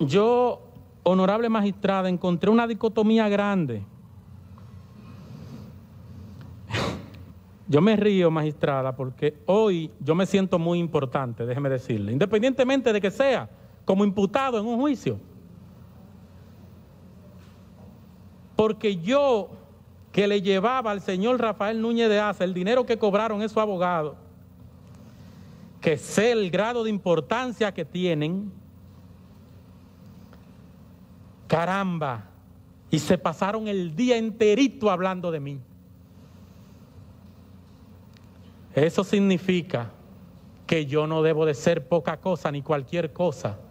yo, honorable magistrada, encontré una dicotomía grande. Yo me río, magistrada, porque hoy yo me siento muy importante, déjeme decirle, independientemente de que sea como imputado en un juicio. Porque yo, que le llevaba al señor Rafael Núñez de Asa el dinero que cobraron esos abogados, que sé el grado de importancia que tienen, Caramba. Y se pasaron el día enterito hablando de mí. Eso significa que yo no debo de ser poca cosa ni cualquier cosa